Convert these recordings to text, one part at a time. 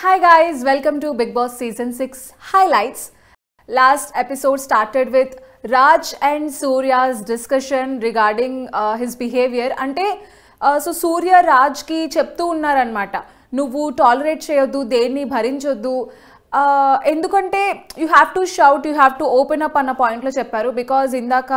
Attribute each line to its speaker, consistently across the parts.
Speaker 1: Hi guys, welcome to Bigg Boss season six Highlights. Last episode started with Raj and Surya's discussion regarding uh, his behavior. అంటే so Surya రాజ్కి చెప్తూ ఉన్నారనమాట నువ్వు tolerate చేయొద్దు దేన్ని భరించొద్దు uh, ఎందుకంటే you have to shout you have to open up అన్న పాయింట్లో చెప్పారు బికాజ్ ఇందాక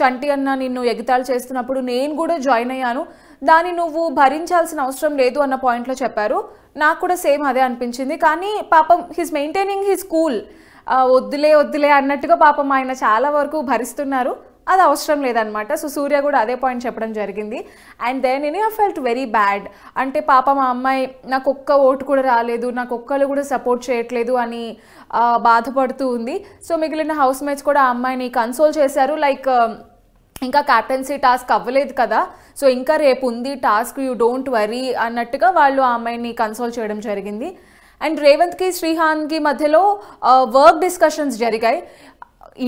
Speaker 1: చంటి అన్న నిన్ను ఎగితాళి చేస్తున్నప్పుడు నేను కూడా జాయిన్ అయ్యాను దాన్ని నువ్వు భరించాల్సిన అవసరం లేదు అన్న పాయింట్లో చెప్పారు నాకు కూడా సేమ్ అదే అనిపించింది కానీ పాపం హిస్ మెయింటైనింగ్ హిస్ కూల్ వద్దులే వద్దులే అన్నట్టుగా పాపం ఆయన చాలా వరకు భరిస్తున్నారు అది అవసరం లేదనమాట సో సూర్య కూడా అదే పాయింట్ చెప్పడం జరిగింది and then and I felt very bad అంటే పాప మా అమ్మాయి నాకు ఒక్క ఓటు కూడా రాలేదు నాకు ఒక్కళ్ళు కూడా సపోర్ట్ చేయట్లేదు అని బాధపడుతూ ఉంది సో మిగిలిన హౌస్ మేట్స్ కూడా ఆ అమ్మాయిని కన్సోల్ చేశారు లైక్ ఇంకా క్యాప్టెన్సీ టాస్క్ అవ్వలేదు కదా సో ఇంకా రేపు ఉంది టాస్క్ యూ డోంట్ వరీ అన్నట్టుగా వాళ్ళు ఆ అమ్మాయిని కన్సోల్ చేయడం జరిగింది అండ్ రేవంత్కి శ్రీహాన్కి మధ్యలో వర్క్ డిస్కషన్స్ జరిగాయి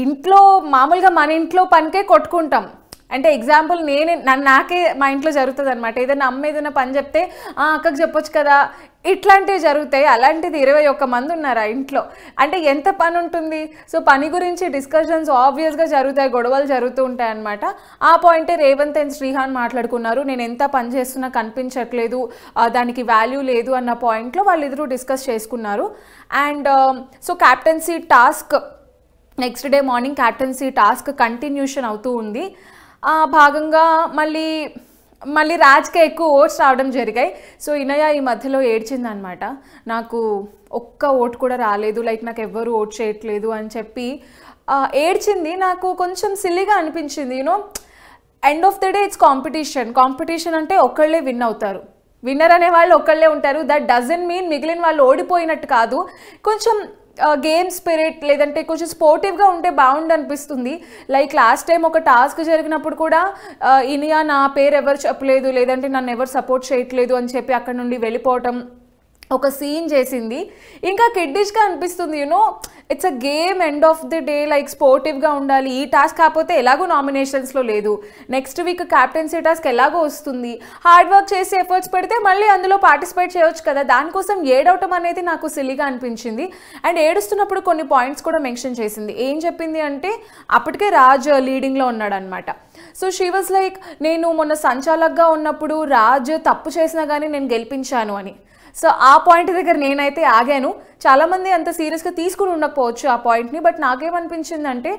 Speaker 1: ఇంట్లో మామూలుగా మన ఇంట్లో పనికే కొట్టుకుంటాం అంటే ఎగ్జాంపుల్ నేనే నన్ను నాకే మా ఇంట్లో జరుగుతుంది అనమాట ఏదైనా అమ్మ ఏదైనా పని చెప్తే అక్కకు చెప్పొచ్చు కదా ఇట్లాంటివి జరుగుతాయి అలాంటిది ఇరవై ఒక్క మంది ఉన్నారా ఇంట్లో అంటే ఎంత పని ఉంటుంది సో పని గురించి డిస్కషన్స్ ఆబ్వియస్గా జరుగుతాయి గొడవలు జరుగుతూ ఉంటాయి అనమాట ఆ పాయింటే రేవంత్ అండ్ శ్రీహాన్ మాట్లాడుకున్నారు నేను ఎంత పని చేస్తున్నా కనిపించట్లేదు దానికి వాల్యూ లేదు అన్న పాయింట్లో వాళ్ళిద్దరూ డిస్కస్ చేసుకున్నారు and so captaincy task next day morning captaincy task continuation అవుతూ ఉంది భాగంగా మళ్ళీ మళ్ళీ రాజ్కే ఎక్కువ ఓట్స్ రావడం జరిగాయి సో ఇనయ ఈ మధ్యలో ఏడ్చిందనమాట నాకు ఒక్క ఓట్ కూడా రాలేదు లైక్ నాకు ఎవ్వరు ఓట్ చేయట్లేదు అని చెప్పి ఏడ్చింది నాకు కొంచెం సిల్లీగా అనిపించింది you know end of the day it's competition competition అంటే ఒకళ్ళే విన్ అవుతారు విన్నర్ అనే వాళ్ళు ఒకళ్ళే ఉంటారు దట్ డజన్ మీన్ మిగిలిన వాళ్ళు ఓడిపోయినట్టు కాదు కొంచెం గేమ్ స్పిరిట్ లేదంటే కొంచెం స్పోర్టివ్గా ఉంటే బాగుండు అనిపిస్తుంది లైక్ లాస్ట్ టైం ఒక టాస్క్ జరిగినప్పుడు కూడా ఇనియా నా పేరు ఎవరు చెప్పలేదు లేదంటే నన్ను ఎవరు సపోర్ట్ చేయట్లేదు అని చెప్పి అక్కడ నుండి వెళ్ళిపోవటం ఒక సీన్ చేసింది ఇంకా కిడ్డిష్గా అనిపిస్తుంది you know it's a game end of the day like స్పోర్టివ్గా ఉండాలి ఈ టాస్క్ కాకపోతే ఎలాగో నామినేషన్స్లో లేదు నెక్స్ట్ వీక్ క్యాప్టెన్సీ టాస్క్ ఎలాగో వస్తుంది హార్డ్ వర్క్ చేసి ఎఫర్ట్స్ పెడితే మళ్ళీ అందులో పార్టిసిపేట్ చేయవచ్చు కదా దానికోసం ఏడవటం అనేది నాకు సిలిగా అనిపించింది అండ్ ఏడుస్తున్నప్పుడు కొన్ని పాయింట్స్ కూడా మెన్షన్ చేసింది ఏం చెప్పింది అంటే అప్పటికే రాజ్ లీడింగ్లో ఉన్నాడనమాట సో షీ వాజ్ లైక్ నేను మొన్న సంచాలక్గా ఉన్నప్పుడు రాజ్ తప్పు చేసినా కానీ నేను గెలిపించాను అని సో ఆ పాయింట్ దగ్గర నేనైతే ఆగాను చాలామంది అంత సీరియస్గా తీసుకుని ఉండకపోవచ్చు ఆ పాయింట్ని బట్ నాకేమనిపించిందంటే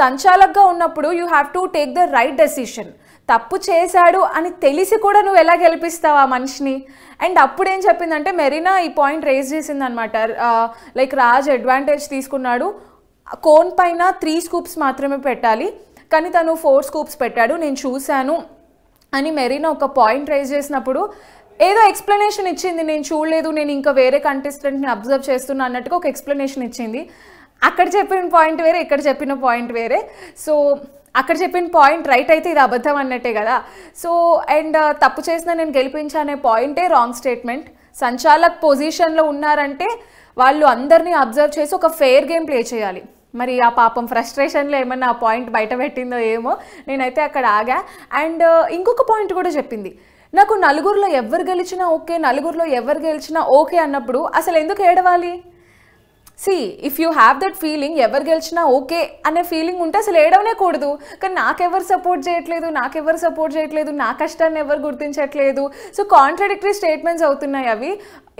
Speaker 1: సంచాలకగా ఉన్నప్పుడు you have to take the right decision తప్పు చేశాడు అని తెలిసి కూడా నువ్వు ఎలా గెలిపిస్తావు ఆ మనిషిని అండ్ అప్పుడు ఏం చెప్పిందంటే మెరీనా ఈ పాయింట్ రేజ్ చేసిందనమాట లైక్ రాజ్ అడ్వాంటేజ్ తీసుకున్నాడు కోన్ పైన త్రీ స్కూప్స్ మాత్రమే పెట్టాలి కానీ తను ఫోర్ స్కూప్స్ పెట్టాడు నేను చూశాను అని మెరీనా ఒక పాయింట్ రేజ్ చేసినప్పుడు ఏదో ఎక్స్ప్లెనేషన్ ఇచ్చింది నేను చూడలేదు నేను ఇంకా వేరే కంటెస్టెంట్ని అబ్జర్వ్ చేస్తున్నా అన్నట్టుగా ఒక ఎక్స్ప్లెనేషన్ ఇచ్చింది అక్కడ చెప్పిన పాయింట్ వేరే ఇక్కడ చెప్పిన పాయింట్ వేరే సో అక్కడ చెప్పిన పాయింట్ రైట్ అయితే ఇది అబద్ధం అన్నట్టే కదా సో అండ్ uh, తప్పు చేసిన నేను గెలిపించనే పాయింటే రాంగ్ స్టేట్మెంట్ సంచాలక్ పొజిషన్లో ఉన్నారంటే వాళ్ళు అందరినీ అబ్జర్వ్ చేసి ఒక ఫెయిర్ గేమ్ ప్లే చేయాలి మరి ఆ పాపం ఫ్రస్ట్రేషన్లో ఏమన్నా ఆ పాయింట్ బయట పెట్టిందో ఏమో నేనైతే అక్కడ ఆగా అండ్ uh, ఇంకొక పాయింట్ కూడా చెప్పింది నాకు నలుగురిలో ఎవరు గెలిచినా ఓకే నలుగురిలో ఎవరు గెలిచినా ఓకే అన్నప్పుడు అసలు ఎందుకు ఏడవాలి see if you have that feeling ఎవరు గెలిచినా ఓకే అనే ఫీలింగ్ ఉంటే అసలు ఏడవనే కూడదు కానీ నాకెవరు సపోర్ట్ చేయట్లేదు నాకెవరు సపోర్ట్ చేయట్లేదు నా కష్టాన్ని ఎవరు గుర్తించట్లేదు సో కాంట్రడిక్టరీ స్టేట్మెంట్స్ అవుతున్నాయి అవి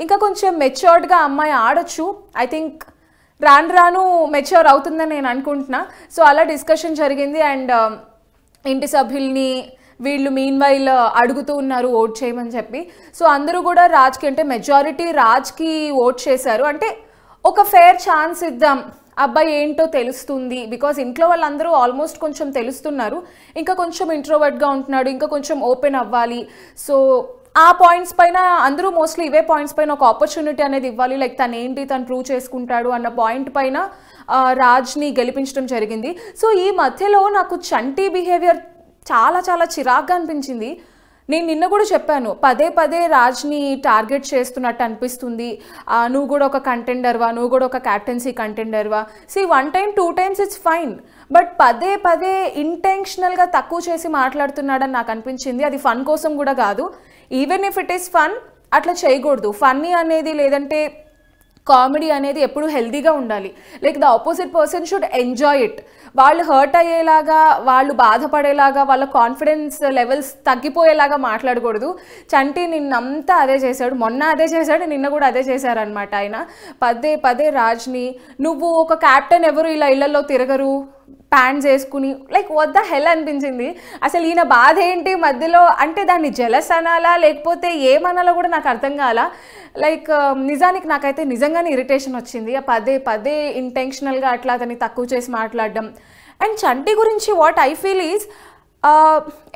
Speaker 1: ఇంకా కొంచెం మెచ్యూర్డ్గా అమ్మాయి ఆడొచ్చు ఐ థింక్ రాను రాను మెచ్యూర్ అవుతుందని నేను అనుకుంటున్నా సో అలా డిస్కషన్ జరిగింది అండ్ um, ఇంటి సభ్యుల్ని వీళ్ళు మీన్ వైల్ అడుగుతూ ఉన్నారు ఓట్ చేయమని చెప్పి సో అందరూ కూడా రాజ్కి అంటే మెజారిటీ రాజ్కి ఓట్ చేశారు అంటే ఒక ఫేర్ ఛాన్స్ ఇద్దాం అబ్బాయి ఏంటో తెలుస్తుంది బికాజ్ ఇంట్లో వాళ్ళందరూ ఆల్మోస్ట్ కొంచెం తెలుస్తున్నారు ఇంకా కొంచెం ఇంట్రోవర్ట్గా ఉంటున్నాడు ఇంకా కొంచెం ఓపెన్ అవ్వాలి సో ఆ పాయింట్స్ పైన అందరూ మోస్ట్లీ ఇవే పాయింట్స్ పైన ఒక ఆపర్చునిటీ అనేది ఇవ్వాలి లైక్ తను ఏంటి తను ప్రూవ్ చేసుకుంటాడు అన్న పాయింట్ పైన రాజ్ని గెలిపించడం జరిగింది సో ఈ మధ్యలో నాకు చంటి బిహేవియర్ చాలా చాలా చిరాగ్గా అనిపించింది నేను నిన్న కూడా చెప్పాను పదే పదే రాజ్ని టార్గెట్ చేస్తున్నట్టు అనిపిస్తుంది నువ్వు కూడా ఒక కంటెండర్వా నువ్వు కూడా ఒక క్యాప్టెన్సీ కంటెండర్వా see one time two times it's fine but పదే పదే ఇంటెన్షనల్గా తక్కువ చేసి మాట్లాడుతున్నాడని నాకు అనిపించింది అది ఫన్ కోసం కూడా కాదు even if it is fun అట్లా చేయకూడదు ఫన్నీ అనేది లేదంటే కామెడీ అనేది ఎప్పుడు హెల్దీగా ఉండాలి like the opposite person should enjoy it వాళ్ళు హర్ట్ అయ్యేలాగా వాళ్ళు బాధపడేలాగా వాళ్ళ కాన్ఫిడెన్స్ లెవెల్స్ తగ్గిపోయేలాగా మాట్లాడకూడదు చంటి నిన్నంతా అదే చేశాడు మొన్న అదే చేశాడు నిన్న కూడా అదే చేశారనమాట ఆయన పదే పదే రాజ్ని నువ్వు ఒక క్యాప్టెన్ ఎవరు ఇలా ఇళ్లలో తిరగరు ప్యాంట్స్ వేసుకుని లైక్ వద్ద హెల్ అనిపించింది అసలు ఈయన బాధ ఏంటి మధ్యలో అంటే దాన్ని జలస్ అనాలా లేకపోతే ఏమనాలో కూడా నాకు అర్థం కాల లైక్ um, నిజానికి నాకైతే నిజంగానే ఇరిటేషన్ వచ్చింది ఆ పదే పదే ఇంటెన్షనల్గా అట్లా అతన్ని తక్కువ చేసి మాట్లాడడం అండ్ చంటి గురించి వాట్ ఐ ఫీల్ ఈజ్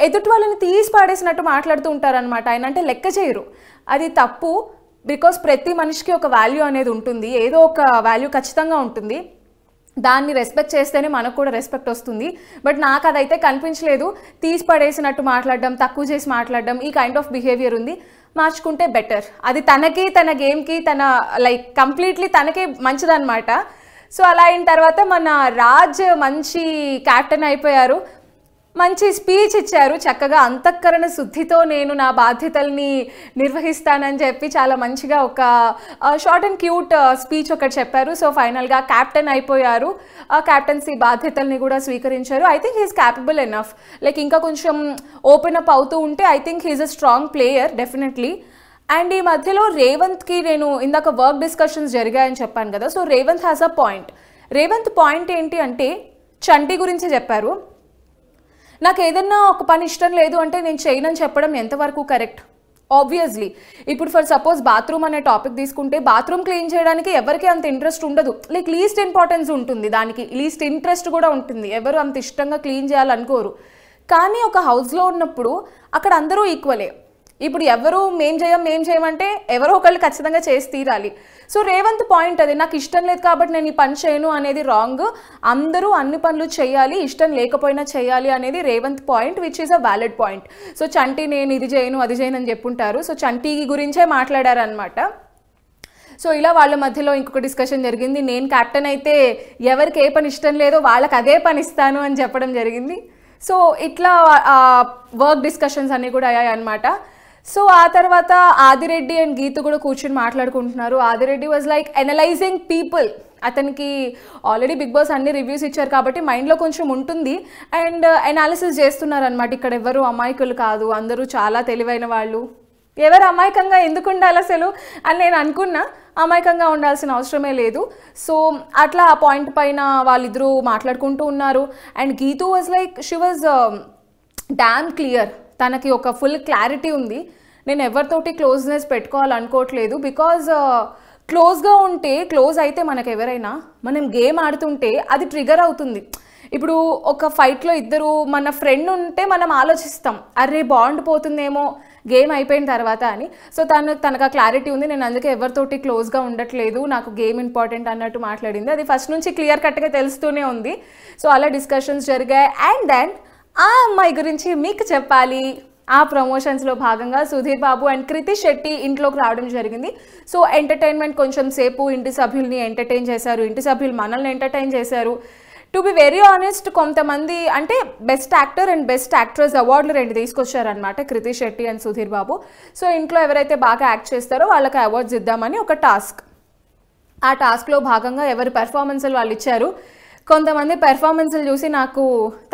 Speaker 1: ఎదుటి వాళ్ళని తీసి పాడేసినట్టు మాట్లాడుతూ ఉంటారనమాట ఆయన అంటే లెక్క చేయరు అది తప్పు బికాస్ ప్రతి మనిషికి ఒక వాల్యూ అనేది ఉంటుంది ఏదో ఒక వాల్యూ ఖచ్చితంగా ఉంటుంది దాన్ని రెస్పెక్ట్ చేస్తేనే మనకు కూడా రెస్పెక్ట్ వస్తుంది బట్ నాకు అదైతే కనిపించలేదు తీసి పడేసినట్టు మాట్లాడడం తక్కువ చేసి మాట్లాడడం ఈ కైండ్ ఆఫ్ బిహేవియర్ ఉంది మార్చుకుంటే బెటర్ అది తనకి తన గేమ్కి తన లైక్ కంప్లీట్లీ తనకే మంచిదన్నమాట సో అలా అయిన తర్వాత మన రాజ్ మంచి క్యాప్టెన్ అయిపోయారు మంచి స్పీచ్ ఇచ్చారు చక్కగా అంతఃకరణ శుద్ధితో నేను నా బాధ్యతల్ని నిర్వహిస్తానని చెప్పి చాలా మంచిగా ఒక షార్ట్ అండ్ క్యూట్ స్పీచ్ ఒకటి చెప్పారు సో ఫైనల్గా క్యాప్టెన్ అయిపోయారు క్యాప్టెన్సీ బాధ్యతల్ని కూడా స్వీకరించారు I think he is capable enough like ఇంకా కొంచెం ఓపెన్ అప్ అవుతూ ఉంటే I think he's a strong player definitely and ఈ మధ్యలో రేవంత్కి నేను ఇందాక వర్క్ డిస్కషన్స్ జరిగాయని చెప్పాను కదా so Revanth has a point Revanth point ఏంటి అంటే చంటి గురించి చెప్పారు నాకు ఏదన్నా ఒక పని ఇష్టం లేదు అంటే నేను చేయనని చెప్పడం ఎంతవరకు కరెక్ట్ ఆబ్వియస్లీ ఇప్పుడు ఫర్ సపోజ్ బాత్రూమ్ అనే టాపిక్ తీసుకుంటే బాత్రూమ్ క్లీన్ చేయడానికి ఎవరికి అంత ఇంట్రెస్ట్ ఉండదు లైక్ లీస్ట్ ఇంపార్టెన్స్ ఉంటుంది దానికి లీస్ట్ ఇంట్రెస్ట్ కూడా ఉంటుంది ఎవరు అంత ఇష్టంగా క్లీన్ చేయాలనుకోరు కానీ ఒక హౌస్లో ఉన్నప్పుడు అక్కడ అందరూ ఈక్వలే ఇప్పుడు ఎవరు మేం చేయం మేం చేయమంటే ఎవరో ఒకళ్ళు ఖచ్చితంగా చేసి తీరాలి సో రేవంత్ పాయింట్ అది నాకు ఇష్టం లేదు కాబట్టి నేను ఈ పని చేయను అనేది రాంగ్ అందరూ అన్ని పనులు చేయాలి ఇష్టం లేకపోయినా చేయాలి అనేది Revanth point which is a valid point so Chanti నేను ఇది చేయను అది చేయను అని చెప్పుంటారు సో చంటి గురించే మాట్లాడారనమాట సో ఇలా వాళ్ళ మధ్యలో ఇంకొక డిస్కషన్ జరిగింది నేను క్యాప్టెన్ అయితే ఎవరికి ఏ పని ఇష్టం లేదో వాళ్ళకి అదే పని ఇస్తాను అని చెప్పడం జరిగింది సో ఇట్లా వర్క్ డిస్కషన్స్ అన్నీ కూడా అయ్యాయి అనమాట సో ఆ తర్వాత ఆదిరెడ్డి అండ్ గీత కూడా కూర్చొని మాట్లాడుకుంటున్నారు Adireddy was like analysing people అతనికి ఆల్రెడీ బిగ్ బాస్ అన్ని రివ్యూస్ ఇచ్చారు కాబట్టి మైండ్లో కొంచెం ఉంటుంది అండ్ అనాలిసిస్ uh, అనమాట ఇక్కడ ఎవరు అమాయకులు కాదు అందరూ చాలా తెలివైన వాళ్ళు ఎవరు అమాయకంగా ఎందుకు ఉండాలి అసలు అని నేను అనుకున్నా అమాయకంగా ఉండాల్సిన అవసరమే లేదు సో అట్లా ఆ పాయింట్ పైన వాళ్ళిద్దరూ మాట్లాడుకుంటూ ఉన్నారు and Geethu was like she was damn clear తనకి ఒక ఫుల్ క్లారిటీ ఉంది నేను ఎవరితోటి క్లోజ్నెస్ పెట్టుకోవాలనుకోవట్లేదు బికాజ్ క్లోజ్గా uh, ఉంటే క్లోజ్ అయితే మనకు ఎవరైనా మనం గేమ్ ఆడుతుంటే అది ట్రిగర్ అవుతుంది ఇప్పుడు ఒక ఫైట్లో ఇద్దరు మన ఫ్రెండ్ ఉంటే మనం ఆలోచిస్తాం అరే బాండ్ పోతుందేమో గేమ్ అయిపోయిన తర్వాత అని సో తను తనకు ఆ క్లారిటీ ఉంది నేను అందుకే ఎవరితోటి క్లోజ్గా ఉండట్లేదు నాకు గేమ్ ఇంపార్టెంట్ అన్నట్టు మాట్లాడింది అది ఫస్ట్ నుంచి క్లియర్ కట్గా తెలుస్తూనే ఉంది సో అలా డిస్కషన్స్ జరిగాయి అండ్ దెన్ ఆ అమ్మాయి గురించి మీకు చెప్పాలి ఆ ప్రమోషన్స్లో భాగంగా సుధీర్ బాబు అండ్ కృతి శెట్టి ఇంట్లోకి రావడం జరిగింది సో ఎంటర్టైన్మెంట్ కొంచెం సేపు ఇంటి సభ్యుల్ని ఎంటర్టైన్ చేశారు ఇంటి సభ్యులు మనల్ని ఎంటర్టైన్ చేశారు టు బి వెరీ ఆనెస్ట్ కొంతమంది అంటే best actor and best actress అవార్డులు రెండు తీసుకొచ్చారనమాట కృతి శెట్టి అండ్ సుధీర్ బాబు సో ఇంట్లో ఎవరైతే బాగా యాక్ట్ చేస్తారో వాళ్ళకి అవార్డ్స్ ఇద్దామని ఒక టాస్క్ ఆ టాస్క్లో భాగంగా ఎవరి పెర్ఫార్మెన్స్లు వాళ్ళు ఇచ్చారు కొంతమంది పెర్ఫార్మెన్స్లు చూసి నాకు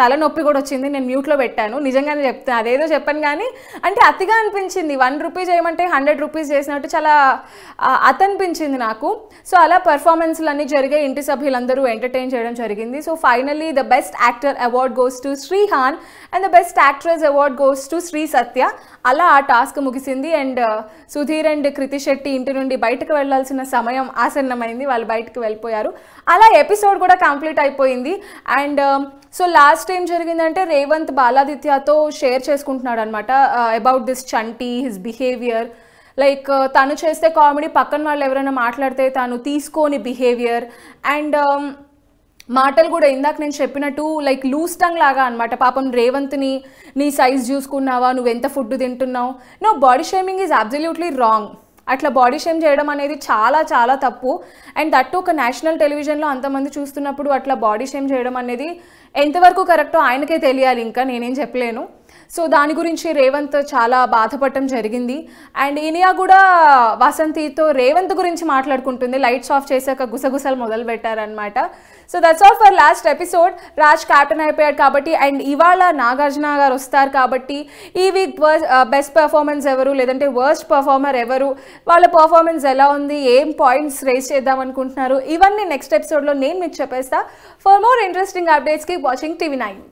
Speaker 1: తలనొప్పి కూడా వచ్చింది నేను మ్యూట్లో పెట్టాను నిజంగానే చెప్తాను అదేదో చెప్పాను కానీ అంటే అతిగా అనిపించింది వన్ రూపీస్ చేయమంటే హండ్రెడ్ రూపీస్ చేసినట్టు చాలా అతనిపించింది నాకు సో అలా పెర్ఫార్మెన్స్లు అన్నీ జరిగే ఇంటి సభ్యులందరూ ఎంటర్టైన్ చేయడం జరిగింది so finally the best actor award goes to Srihan and the best actress award goes to Sri Satya అలా ఆ టాస్క్ ముగిసింది and uh, Sudheer and Krithi Shetty ఇంటి నుండి బయటకు వెళ్లాల్సిన సమయం ఆసన్నమైంది వాళ్ళు బయటకు వెళ్ళిపోయారు అలా ఎపిసోడ్ కూడా కంప్లీట్ రిజల్ట్ అయిపోయింది అండ్ um, సో లాస్ట్ ఏం జరిగిందంటే రేవంత్ బాలాదిత్యతో షేర్ చేసుకుంటున్నాడు అనమాట about uh, this Chanti his behaviour like తను చేస్తే కామెడీ పక్కన వాళ్ళు ఎవరైనా మాట్లాడితే తను తీసుకోని బిహేవియర్ అండ్ um, మాటలు కూడా ఇందాక నేను చెప్పినట్టు లైక్ లూస్ టంగ్ లాగా అనమాట పాపం రేవంత్ని నీ సైజ్ చూసుకున్నావా నువ్వు ఎంత ఫుడ్ తింటున్నావు no body shaming is absolutely wrong అట్లా బాడీ షేమ్ చేయడం అనేది చాలా చాలా తప్పు అండ్ దట్ ఒక నేషనల్ టెలివిజన్లో అంతమంది చూస్తున్నప్పుడు అట్లా బాడీ షేమ్ చేయడం అనేది ఎంతవరకు కరెక్టో ఆయనకే తెలియాలి ఇంకా నేనేం చెప్పలేను సో దాని గురించి రేవంత్ చాలా బాధపడటం జరిగింది అండ్ ఇనియా కూడా వసంతితో రేవంత్ గురించి మాట్లాడుకుంటుంది లైట్స్ ఆఫ్ చేశాక గుసగుసలు మొదలు పెట్టారనమాట so that's off for last episode Raj captain అయిపోయాడు కాబట్టి అండ్ ఇవాళ నాగార్జున గారు వస్తారు కాబట్టి ఈ వీక్ బెస్ట్ పెర్ఫార్మెన్స్ ఎవరు లేదంటే వర్స్ట్ పర్ఫార్మర్ ఎవరు వాళ్ళ పర్ఫార్మెన్స్ ఎలా ఉంది ఏం పాయింట్స్ రేస్ చేద్దాం అనుకుంటున్నారు ఇవన్నీ నెక్స్ట్ ఎపిసోడ్లో నేను మీకు చెప్పేస్తా ఫర్ మోర్ ఇంట్రెస్టింగ్ అప్డేట్స్కి వాచింగ్ టీవీ నైన్